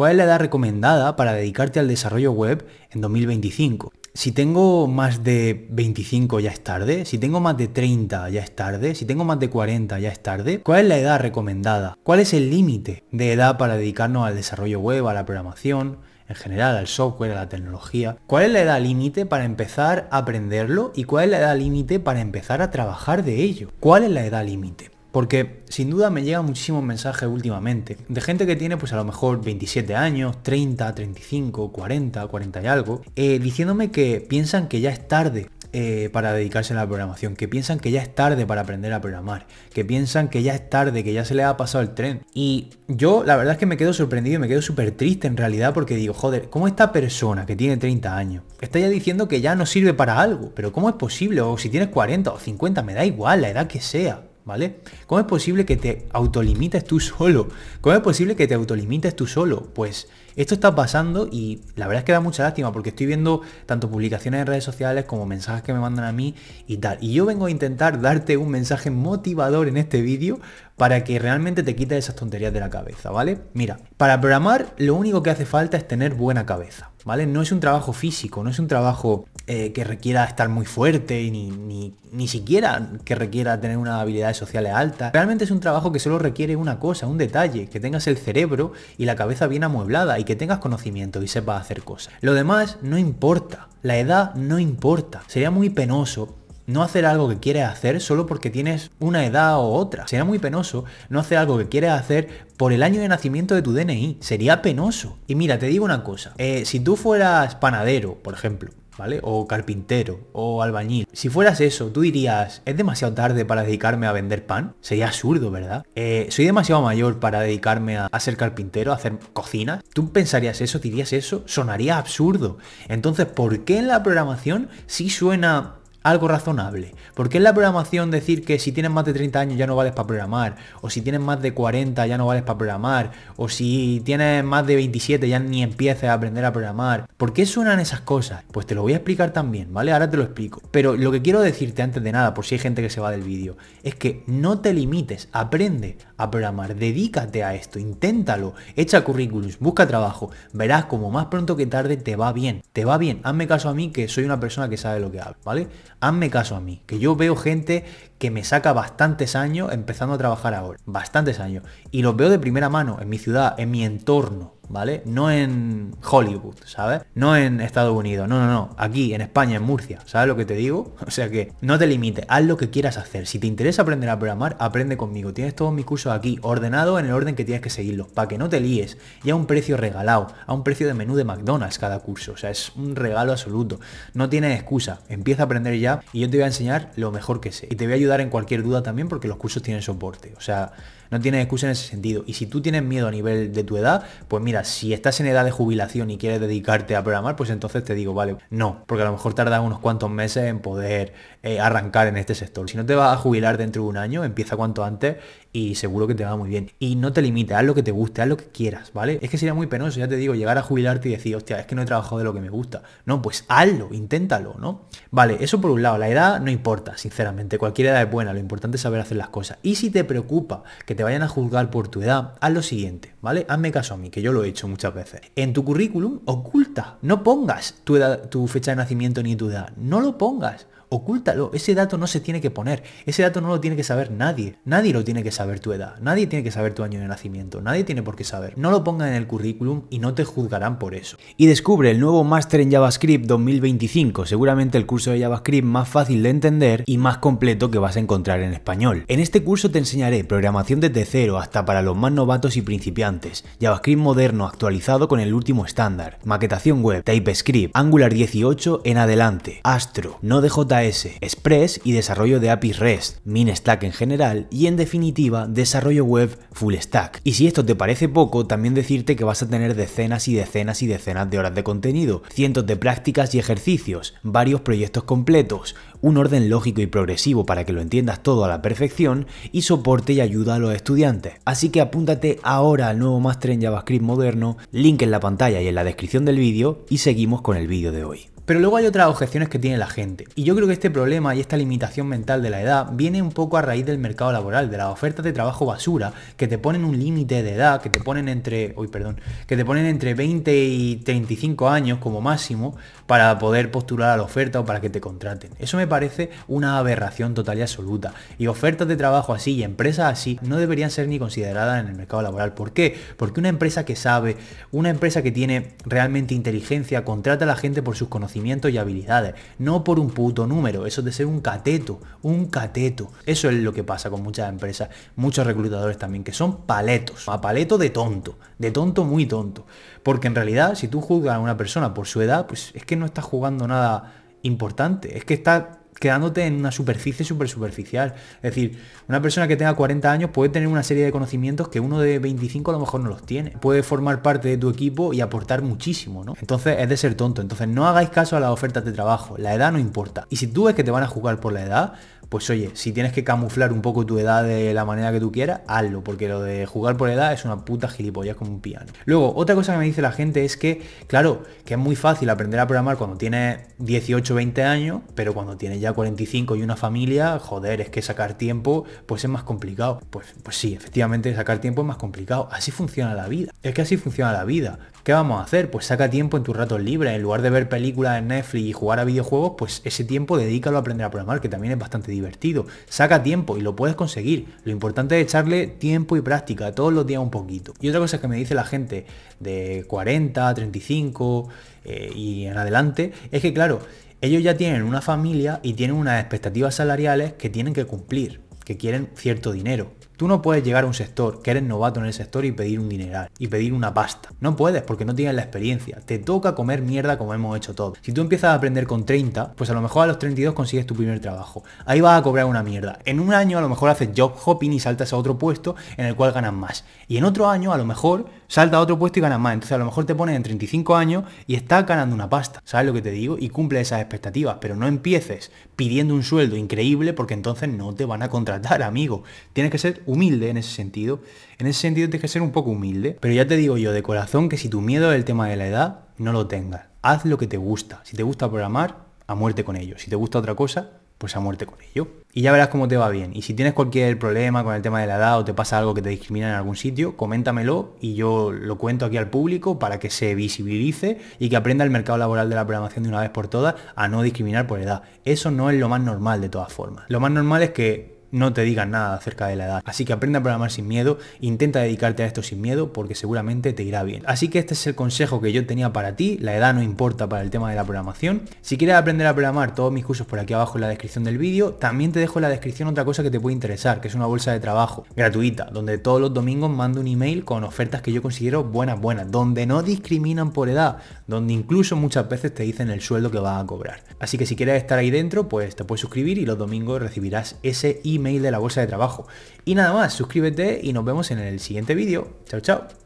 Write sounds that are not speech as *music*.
¿Cuál es la edad recomendada para dedicarte al desarrollo web en 2025? Si tengo más de 25 ya es tarde, si tengo más de 30 ya es tarde, si tengo más de 40 ya es tarde, ¿cuál es la edad recomendada? ¿Cuál es el límite de edad para dedicarnos al desarrollo web, a la programación, en general al software, a la tecnología? ¿Cuál es la edad límite para empezar a aprenderlo y cuál es la edad límite para empezar a trabajar de ello? ¿Cuál es la edad límite? Porque sin duda me llegan muchísimos mensajes últimamente de gente que tiene pues a lo mejor 27 años, 30, 35, 40, 40 y algo, eh, diciéndome que piensan que ya es tarde eh, para dedicarse a la programación, que piensan que ya es tarde para aprender a programar, que piensan que ya es tarde, que ya se les ha pasado el tren. Y yo la verdad es que me quedo sorprendido, me quedo súper triste en realidad porque digo, joder, ¿cómo esta persona que tiene 30 años está ya diciendo que ya no sirve para algo? Pero ¿cómo es posible? O si tienes 40 o 50, me da igual la edad que sea. ¿vale? ¿Cómo es posible que te autolimites tú solo? ¿Cómo es posible que te autolimites tú solo? Pues esto está pasando y la verdad es que da mucha lástima porque estoy viendo tanto publicaciones en redes sociales como mensajes que me mandan a mí y tal. Y yo vengo a intentar darte un mensaje motivador en este vídeo para que realmente te quites esas tonterías de la cabeza, ¿vale? Mira, para programar lo único que hace falta es tener buena cabeza, ¿vale? No es un trabajo físico, no es un trabajo eh, que requiera estar muy fuerte y ni, ni, siquiera que requiera tener unas habilidades sociales altas. Realmente es un trabajo que solo requiere una cosa, un detalle, que tengas el cerebro y la cabeza bien amueblada y que tengas conocimiento y sepas hacer cosas. Lo demás no importa, la edad no importa. Sería muy penoso no hacer algo que quieres hacer solo porque tienes una edad o otra. Sería muy penoso no hacer algo que quieres hacer por el año de nacimiento de tu DNI. Sería penoso. Y mira, te digo una cosa. Eh, si tú fueras panadero, por ejemplo, ¿vale? O carpintero, o albañil. Si fueras eso, tú dirías, ¿es demasiado tarde para dedicarme a vender pan? Sería absurdo, ¿verdad? Eh, ¿Soy demasiado mayor para dedicarme a, ser carpintero, a hacer cocina? ¿Tú pensarías eso, dirías eso? Sonaría absurdo. Entonces, ¿por qué en la programación sí suena algo razonable. Porque es la programación decir que si tienes más de 30 años ya no vales para programar, o si tienes más de 40 ya no vales para programar, o si tienes más de 27 ya ni empieces a aprender a programar. ¿Por qué suenan esas cosas? Pues te lo voy a explicar también, ¿vale? Ahora te lo explico. Pero lo que quiero decirte antes de nada, por si hay gente que se va del vídeo, es que no te limites, aprende a programar, dedícate a esto, inténtalo, echa currículum, busca trabajo, verás como más pronto que tarde te va bien, te va bien, hazme caso a mí que soy una persona que sabe lo que hago, ¿vale? Hazme caso a mí, que yo veo gente que me saca bastantes años empezando a trabajar ahora, bastantes años, y los veo de primera mano en mi ciudad, en mi entorno. ¿vale? No en Hollywood, ¿sabes? No en Estados Unidos, no, no, no, aquí, en España, en Murcia, ¿sabes lo que te digo? *laughs* O sea que no te limites, haz lo que quieras hacer. Si te interesa aprender a programar, aprende conmigo. Tienes todos mis cursos aquí, ordenados en el orden que tienes que seguirlos, para que no te líes. Y a un precio regalado, a un precio de menú de McDonald's cada curso, o sea, es un regalo absoluto. No tienes excusa, empieza a aprender ya y yo te voy a enseñar lo mejor que sé. Y te voy a ayudar en cualquier duda también porque los cursos tienen soporte, o sea... No tienes excusa en ese sentido. Y si tú tienes miedo a nivel de tu edad, pues mira, si estás en edad de jubilación y quieres dedicarte a programar, pues entonces te digo, vale, no, porque a lo mejor tardas unos cuantos meses en poder eh, arrancar en este sector. Si no te vas a jubilar dentro de un año, empieza cuanto antes y seguro que te va muy bien. Y no te limites, haz lo que te guste, haz lo que quieras, ¿vale? Es que sería muy penoso, ya te digo, llegar a jubilarte y decir, hostia, es que no he trabajado de lo que me gusta. No, pues hazlo, inténtalo, ¿no? Vale, eso por un lado, la edad no importa, sinceramente, cualquier edad es buena, lo importante es saber hacer las cosas. Y si te preocupa que vayan a juzgar por tu edad, haz lo siguiente, ¿vale? Hazme caso a mí, que yo lo he hecho muchas veces. En tu currículum oculta, no pongas tu, tu fecha de nacimiento ni tu edad, no lo pongas ocúltalo. Ese dato no se tiene que poner. Ese dato no lo tiene que saber nadie. Nadie lo tiene que saber tu edad. Nadie tiene que saber tu año de nacimiento. Nadie tiene por qué saber. No lo pongan en el currículum y no te juzgarán por eso. Y descubre el nuevo máster en JavaScript 2025. Seguramente el curso de JavaScript más fácil de entender y más completo que vas a encontrar en español. En este curso te enseñaré programación desde cero hasta para los más novatos y principiantes. JavaScript moderno actualizado con el último estándar. Maquetación web, TypeScript, Angular 18 en adelante. Astro, no Node.js Express y desarrollo de APIs REST, stack en general y en definitiva desarrollo web full stack. Y si esto te parece poco, también decirte que vas a tener decenas y decenas y decenas de horas de contenido, cientos de prácticas y ejercicios, varios proyectos completos, un orden lógico y progresivo para que lo entiendas todo a la perfección y soporte y ayuda a los estudiantes. Así que apúntate ahora al nuevo máster en JavaScript moderno, link en la pantalla y en la descripción del vídeo y seguimos con el vídeo de hoy. Pero luego hay otras objeciones que tiene la gente. Y yo creo que este problema y esta limitación mental de la edad viene un poco a raíz del mercado laboral, de las ofertas de trabajo basura, que te ponen un límite de edad, que te ponen entre, uy, perdón, que te ponen entre 20 y 35 años como máximo para poder postular a la oferta o para que te contraten. Eso me parece una aberración total y absoluta. Y ofertas de trabajo así y empresas así no deberían ser ni consideradas en el mercado laboral. ¿Por qué? Porque una empresa que sabe, una empresa que tiene realmente inteligencia, contrata a la gente por sus conocimientos y habilidades, no por un puto número, eso de ser un cateto, un cateto. Eso es lo que pasa con muchas empresas, muchos reclutadores también, que son paletos, a paleto de tonto, de tonto muy tonto. Porque en realidad, si tú juzgas a una persona por su edad, pues es que no estás jugando nada importante, es que está quedándote en una superficie súper superficial. Es decir, una persona que tenga 40 años puede tener una serie de conocimientos que uno de 25 a lo mejor no los tiene. Puede formar parte de tu equipo y aportar muchísimo, ¿no? Entonces es de ser tonto. Entonces no hagáis caso a las ofertas de trabajo. La edad no importa. Y si tú ves que te van a jugar por la edad, pues oye, si tienes que camuflar un poco tu edad de la manera que tú quieras, hazlo, porque lo de jugar por edad es una puta gilipollas como un piano. Luego, otra cosa que me dice la gente es que, claro, que es muy fácil aprender a programar cuando tienes 18, 20 años, pero cuando tienes ya 45 y una familia, joder, es que sacar tiempo, pues es más complicado. Pues, pues sí, efectivamente, sacar tiempo es más complicado. Así funciona la vida. Es que así funciona la vida. ¿Qué vamos a hacer? Pues saca tiempo en tus ratos libres. En lugar de ver películas en Netflix y jugar a videojuegos, pues ese tiempo dedícalo a aprender a programar, que también es bastante difícil divertido. Saca tiempo y lo puedes conseguir. Lo importante es echarle tiempo y práctica todos los días un poquito. Y otra cosa que me dice la gente de 40, 35 eh, y en adelante es que claro, ellos ya tienen una familia y tienen unas expectativas salariales que tienen que cumplir, que quieren cierto dinero. Tú no puedes llegar a un sector, que eres novato en el sector y pedir un dineral, y pedir una pasta. No puedes porque no tienes la experiencia. Te toca comer mierda como hemos hecho todos. Si tú empiezas a aprender con 30, pues a lo mejor a los 32 consigues tu primer trabajo. Ahí vas a cobrar una mierda. En un año a lo mejor haces job hopping y saltas a otro puesto en el cual ganas más. Y en otro año a lo mejor salta a otro puesto y ganas más. Entonces a lo mejor te pones en 35 años y estás ganando una pasta. ¿Sabes lo que te digo? Y cumple esas expectativas, pero no empieces pidiendo un sueldo increíble porque entonces no te van a contratar, amigo. Tienes que ser humilde en ese sentido. En ese sentido tienes que ser un poco humilde. Pero ya te digo yo de corazón que si tu miedo es el tema de la edad, no lo tengas. Haz lo que te gusta. Si te gusta programar, a muerte con ello. Si te gusta otra cosa, pues a muerte con ello. Y ya verás cómo te va bien. Y si tienes cualquier problema con el tema de la edad o te pasa algo que te discrimina en algún sitio, coméntamelo y yo lo cuento aquí al público para que se visibilice y que aprenda el mercado laboral de la programación de una vez por todas a no discriminar por edad. Eso no es lo más normal de todas formas. Lo más normal es que no te digan nada acerca de la edad. Así que aprende a programar sin miedo, intenta dedicarte a esto sin miedo porque seguramente te irá bien. Así que este es el consejo que yo tenía para ti, la edad no importa para el tema de la programación. Si quieres aprender a programar, todos mis cursos por aquí abajo en la descripción del vídeo, también te dejo en la descripción otra cosa que te puede interesar, que es una bolsa de trabajo gratuita, donde todos los domingos mando un email con ofertas que yo considero buenas, buenas, donde no discriminan por edad, donde incluso muchas veces te dicen el sueldo que vas a cobrar. Así que si quieres estar ahí dentro, pues te puedes suscribir y los domingos recibirás ese email email de la bolsa de trabajo. Y nada más, suscríbete y nos vemos en el siguiente vídeo. Chao, chao.